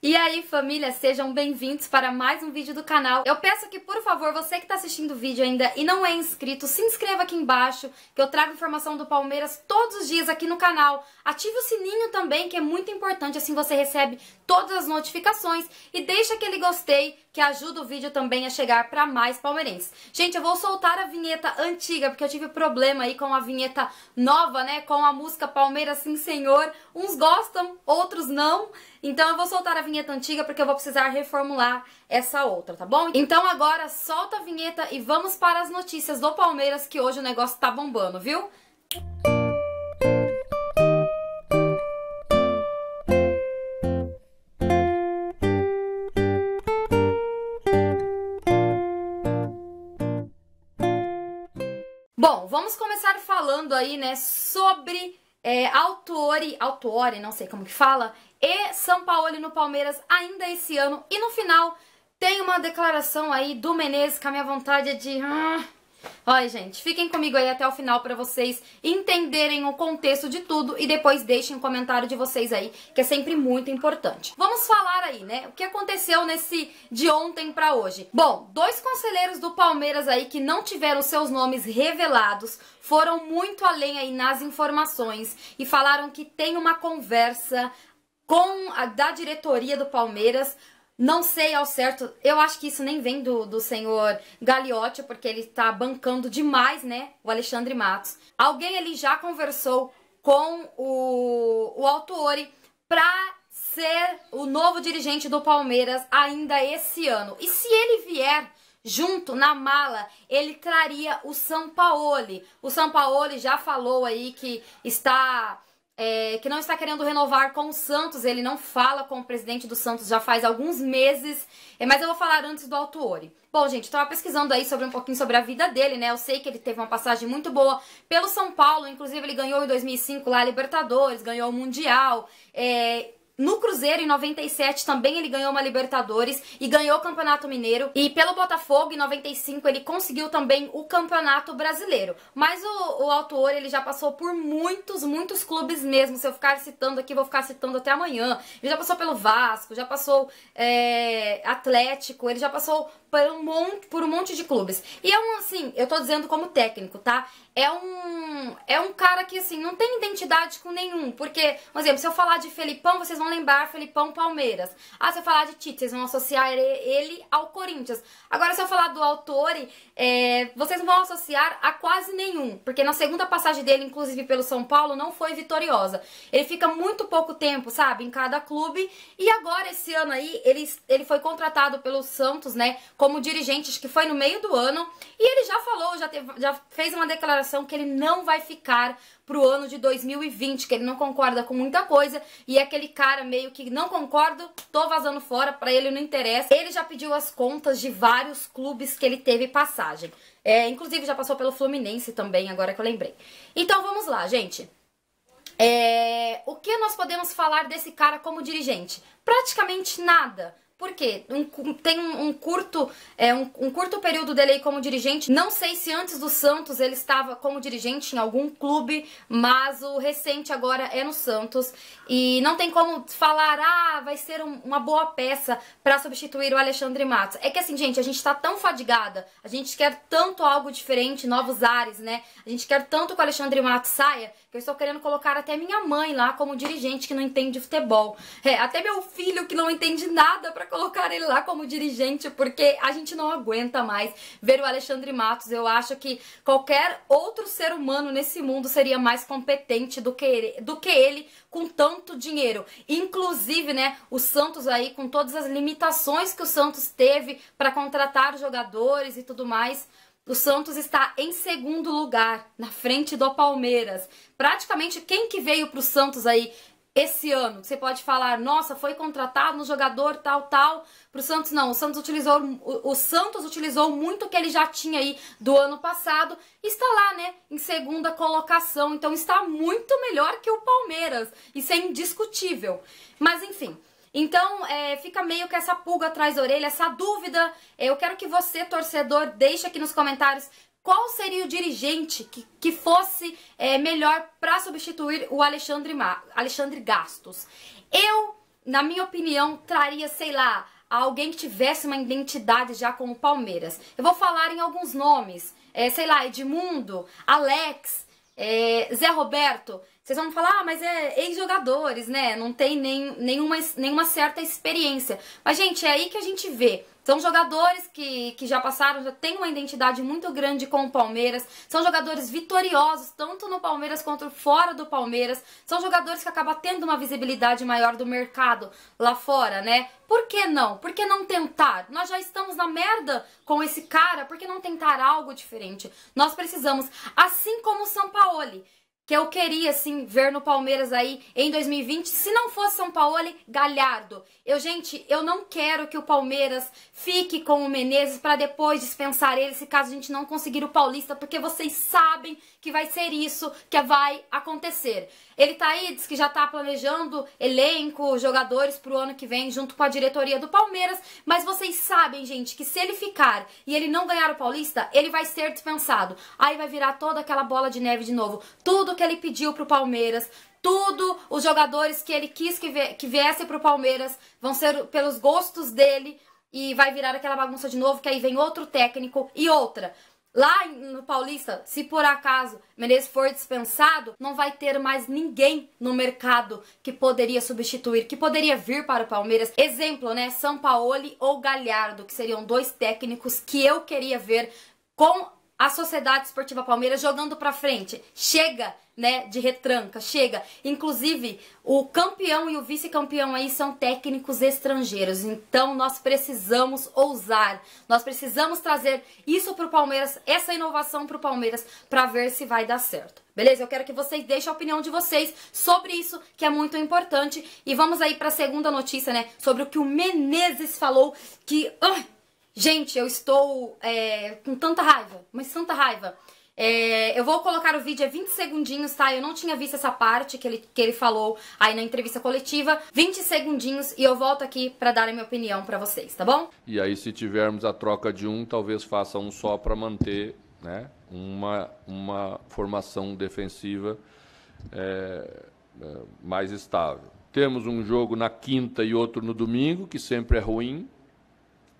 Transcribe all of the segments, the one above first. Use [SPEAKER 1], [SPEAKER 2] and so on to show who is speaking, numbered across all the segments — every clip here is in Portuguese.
[SPEAKER 1] E aí família, sejam bem-vindos para mais um vídeo do canal. Eu peço que por favor, você que está assistindo o vídeo ainda e não é inscrito, se inscreva aqui embaixo, que eu trago informação do Palmeiras todos os dias aqui no canal. Ative o sininho também, que é muito importante, assim você recebe todas as notificações e deixa aquele gostei, que ajuda o vídeo também a chegar para mais palmeirenses. Gente, eu vou soltar a vinheta antiga, porque eu tive problema aí com a vinheta nova, né, com a música Palmeiras Sim Senhor. Uns gostam, outros não, então eu vou soltar a vinheta antiga porque eu vou precisar reformular essa outra, tá bom? Então agora solta a vinheta e vamos para as notícias do Palmeiras que hoje o negócio tá bombando, viu? Bom, vamos começar falando aí, né, sobre é, Autori, não sei como que fala, e São Paulo no Palmeiras ainda esse ano. E no final tem uma declaração aí do Menezes que a minha vontade é de... Olha, ah. gente, fiquem comigo aí até o final para vocês entenderem o contexto de tudo e depois deixem um comentário de vocês aí, que é sempre muito importante. Vamos falar aí, né? O que aconteceu nesse de ontem para hoje? Bom, dois conselheiros do Palmeiras aí que não tiveram seus nomes revelados foram muito além aí nas informações e falaram que tem uma conversa com a da diretoria do Palmeiras. Não sei ao certo, eu acho que isso nem vem do, do senhor Gagliotti, porque ele está bancando demais, né, o Alexandre Matos. Alguém ali já conversou com o, o Autori para ser o novo dirigente do Palmeiras ainda esse ano. E se ele vier junto na mala, ele traria o São Paulo. O São Paulo já falou aí que está é, que não está querendo renovar com o Santos. Ele não fala com o presidente do Santos já faz alguns meses. É, mas eu vou falar antes do Altuori. Bom, gente, estava pesquisando aí sobre um pouquinho sobre a vida dele, né? Eu sei que ele teve uma passagem muito boa pelo São Paulo. Inclusive, ele ganhou em 2005 lá a Libertadores, ganhou o Mundial. É, no Cruzeiro, em 97, também ele ganhou uma Libertadores e ganhou o Campeonato Mineiro. E pelo Botafogo, em 95, ele conseguiu também o Campeonato Brasileiro. Mas o, o autor, ele já passou por muitos, muitos clubes mesmo. Se eu ficar citando aqui, vou ficar citando até amanhã. Ele já passou pelo Vasco, já passou é, Atlético, ele já passou por um, monte, por um monte de clubes. E é um, assim, eu tô dizendo como técnico, tá? é um é um cara que assim não tem identidade com nenhum, porque, por exemplo, se eu falar de Felipão, vocês vão lembrar Felipão Palmeiras. Ah, se eu falar de Tite, vocês vão associar ele ao Corinthians. Agora se eu falar do Autori, é, vocês vão associar a quase nenhum, porque na segunda passagem dele, inclusive pelo São Paulo, não foi vitoriosa. Ele fica muito pouco tempo, sabe, em cada clube. E agora esse ano aí, ele ele foi contratado pelo Santos, né, como dirigente, acho que foi no meio do ano, e ele já falou, já teve, já fez uma declaração declaração que ele não vai ficar pro ano de 2020, que ele não concorda com muita coisa, e é aquele cara meio que não concordo, tô vazando fora, pra ele não interessa. Ele já pediu as contas de vários clubes que ele teve passagem. É, inclusive já passou pelo Fluminense também, agora que eu lembrei. Então vamos lá, gente. É, o que nós podemos falar desse cara como dirigente? Praticamente nada. Por quê? Um, tem um, um curto, é, um, um, curto período dele aí como dirigente. Não sei se antes do Santos ele estava como dirigente em algum clube, mas o recente agora é no Santos. E não tem como falar, ah, vai ser uma boa peça para substituir o Alexandre Matos. É que assim, gente, a gente tá tão fadigada, a gente quer tanto algo diferente, novos ares, né? A gente quer tanto que o Alexandre Matos saia, que eu estou querendo colocar até minha mãe lá como dirigente que não entende futebol. É, até meu filho que não entende nada pra colocar ele lá como dirigente, porque a gente não aguenta mais ver o Alexandre Matos. Eu acho que qualquer outro ser humano nesse mundo seria mais competente do que ele, do que ele com tanto dinheiro. Inclusive, né, o Santos aí com todas as limitações que o Santos teve para contratar jogadores e tudo mais, o Santos está em segundo lugar, na frente do Palmeiras. Praticamente quem que veio para o Santos aí esse ano? Você pode falar, nossa, foi contratado no jogador tal, tal. Pro Santos não, o Santos utilizou o, o Santos utilizou muito o que ele já tinha aí do ano passado. Está lá, né, em segunda colocação, então está muito melhor que o Palmeiras. Isso é indiscutível. Mas enfim, então, é, fica meio que essa pulga atrás da orelha, essa dúvida. Eu quero que você, torcedor, deixe aqui nos comentários qual seria o dirigente que, que fosse é, melhor para substituir o Alexandre, Ma, Alexandre Gastos. Eu, na minha opinião, traria, sei lá, alguém que tivesse uma identidade já com o Palmeiras. Eu vou falar em alguns nomes, é, sei lá, Edmundo, Alex, é, Zé Roberto. Vocês vão falar, ah, mas é ex-jogadores, né? Não tem nem, nenhuma, nenhuma certa experiência. Mas, gente, é aí que a gente vê. São jogadores que, que já passaram, já têm uma identidade muito grande com o Palmeiras. São jogadores vitoriosos, tanto no Palmeiras quanto fora do Palmeiras. São jogadores que acabam tendo uma visibilidade maior do mercado lá fora, né? Por que não? Por que não tentar? Nós já estamos na merda com esse cara, por que não tentar algo diferente? Nós precisamos, assim como o Sampaoli que eu queria, assim, ver no Palmeiras aí em 2020, se não fosse São Paulo, Galhardo. Eu, gente, eu não quero que o Palmeiras fique com o Menezes para depois dispensar ele, se caso a gente não conseguir o Paulista, porque vocês sabem que vai ser isso que vai acontecer. Ele tá aí, diz que já tá planejando elenco, jogadores pro ano que vem, junto com a diretoria do Palmeiras. Mas vocês sabem, gente, que se ele ficar e ele não ganhar o Paulista, ele vai ser dispensado. Aí vai virar toda aquela bola de neve de novo. Tudo que ele pediu pro Palmeiras, tudo, os jogadores que ele quis que, que viesse pro Palmeiras vão ser pelos gostos dele e vai virar aquela bagunça de novo, que aí vem outro técnico e outra. Lá no Paulista, se por acaso Menezes for dispensado, não vai ter mais ninguém no mercado que poderia substituir, que poderia vir para o Palmeiras. Exemplo, né? São Paulo ou Galhardo, que seriam dois técnicos que eu queria ver com a Sociedade Esportiva Palmeiras jogando para frente. Chega, né, de retranca, chega. Inclusive, o campeão e o vice-campeão aí são técnicos estrangeiros. Então, nós precisamos ousar. Nós precisamos trazer isso pro Palmeiras, essa inovação pro Palmeiras para ver se vai dar certo. Beleza? Eu quero que vocês deixem a opinião de vocês sobre isso, que é muito importante. E vamos aí para a segunda notícia, né, sobre o que o Menezes falou que uh, Gente, eu estou é, com tanta raiva, mas tanta raiva. É, eu vou colocar o vídeo, é 20 segundinhos, tá? Eu não tinha visto essa parte que ele, que ele falou aí na entrevista coletiva. 20 segundinhos e eu volto aqui para dar a minha opinião para vocês, tá bom? E aí, se tivermos a troca de um, talvez faça um só para manter né, uma, uma formação defensiva é, é, mais estável. Temos um jogo na quinta e outro no domingo, que sempre é ruim,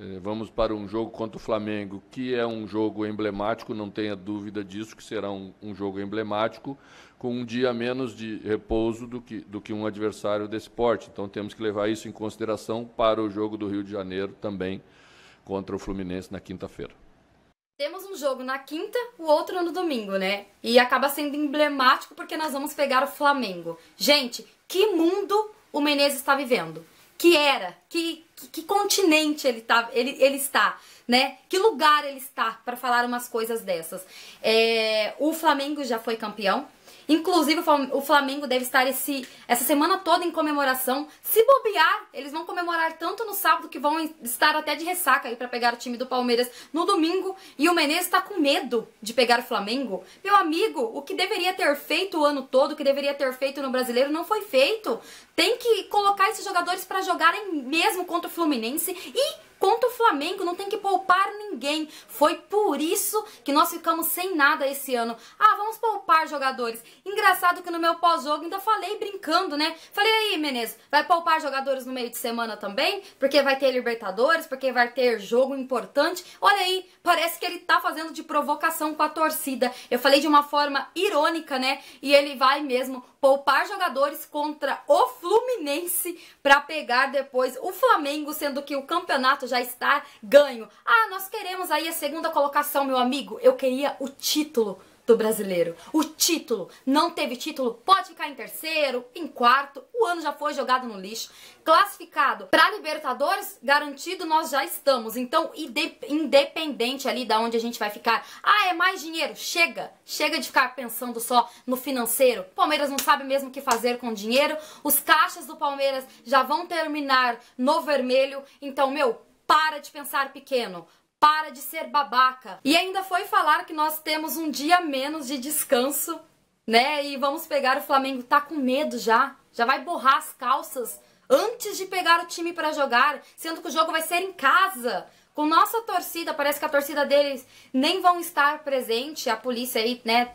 [SPEAKER 1] é, vamos para um jogo contra o Flamengo, que é um jogo emblemático, não tenha dúvida disso, que será um, um jogo emblemático, com um dia menos de repouso do que, do que um adversário desse porte. Então temos que levar isso em consideração para o jogo do Rio de Janeiro também contra o Fluminense na quinta-feira. Temos um jogo na quinta, o outro no domingo, né? E acaba sendo emblemático porque nós vamos pegar o Flamengo. Gente, que mundo o Menezes está vivendo? Que era? Que, que, que continente ele, tá, ele, ele está, né? Que lugar ele está para falar umas coisas dessas. É, o Flamengo já foi campeão. Inclusive, o Flamengo deve estar esse, essa semana toda em comemoração. Se bobear, eles vão comemorar tanto no sábado que vão estar até de ressaca aí para pegar o time do Palmeiras no domingo. E o Menezes está com medo de pegar o Flamengo. Meu amigo, o que deveria ter feito o ano todo, o que deveria ter feito no brasileiro, não foi feito. Tem que colocar esses jogadores para jogarem mesmo contra o o Fluminense e contra o Flamengo, não tem que poupar ninguém. Foi por isso que nós ficamos sem nada esse ano. Ah, vamos poupar jogadores. Engraçado que no meu pós-jogo ainda falei brincando, né? Falei aí, Menezes, vai poupar jogadores no meio de semana também? Porque vai ter Libertadores, porque vai ter jogo importante. Olha aí, parece que ele tá fazendo de provocação com a torcida. Eu falei de uma forma irônica, né? E ele vai mesmo poupar jogadores contra o Fluminense para pegar depois o Flamengo, sendo que o campeonato já está ganho. Ah, nós queremos aí a segunda colocação, meu amigo. Eu queria o título do brasileiro. O título, não teve título, pode ficar em terceiro, em quarto, o ano já foi jogado no lixo. Classificado para Libertadores, garantido nós já estamos. Então, independente ali da onde a gente vai ficar. Ah, é mais dinheiro? Chega! Chega de ficar pensando só no financeiro. Palmeiras não sabe mesmo o que fazer com o dinheiro. Os caixas do Palmeiras já vão terminar no vermelho. Então, meu, para de pensar pequeno para de ser babaca. E ainda foi falar que nós temos um dia menos de descanso, né? E vamos pegar o Flamengo, tá com medo já, já vai borrar as calças antes de pegar o time para jogar, sendo que o jogo vai ser em casa. Com nossa torcida, parece que a torcida deles nem vão estar presente, a polícia aí, né,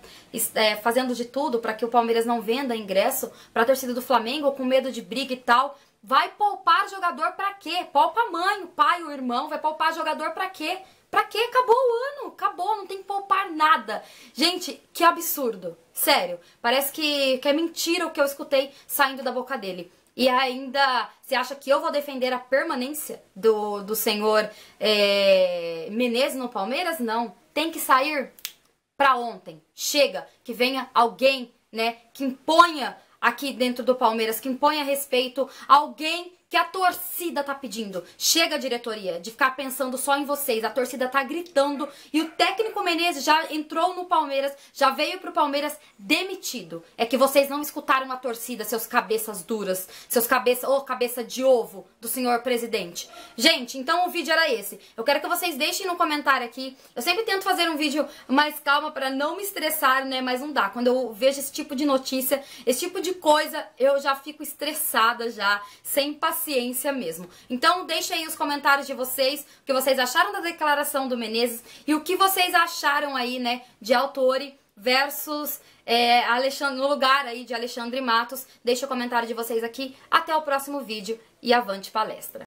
[SPEAKER 1] é, fazendo de tudo para que o Palmeiras não venda ingresso para a torcida do Flamengo, com medo de briga e tal. Vai poupar jogador para quê? Poupa a mãe, o pai, o irmão, vai poupar jogador para quê? Pra quê? Acabou o ano, acabou, não tem que poupar nada. Gente, que absurdo. Sério, parece que, que é mentira o que eu escutei saindo da boca dele. E ainda você acha que eu vou defender a permanência do, do senhor é, Menezes no Palmeiras? Não. Tem que sair pra ontem. Chega, que venha alguém, né, que imponha aqui dentro do Palmeiras, que a respeito, alguém que a torcida tá pedindo. Chega, diretoria, de ficar pensando só em vocês. A torcida tá gritando e o técnico Menezes já entrou no Palmeiras, já veio pro Palmeiras demitido. É que vocês não escutaram a torcida, seus cabeças duras, seus cabeça, ou oh, cabeça de ovo do senhor presidente. Gente, então o vídeo era esse. Eu quero que vocês deixem no comentário aqui. Eu sempre tento fazer um vídeo mais calma para não me estressar, né, mas não dá. Quando eu vejo esse tipo de notícia, esse tipo de coisa, eu já fico estressada já, sem paciência paciência mesmo. Então deixem aí os comentários de vocês, o que vocês acharam da declaração do Menezes e o que vocês acharam aí, né, de Autori versus é, Alexandre, no lugar aí de Alexandre Matos. Deixe o comentário de vocês aqui. Até o próximo vídeo e avante palestra!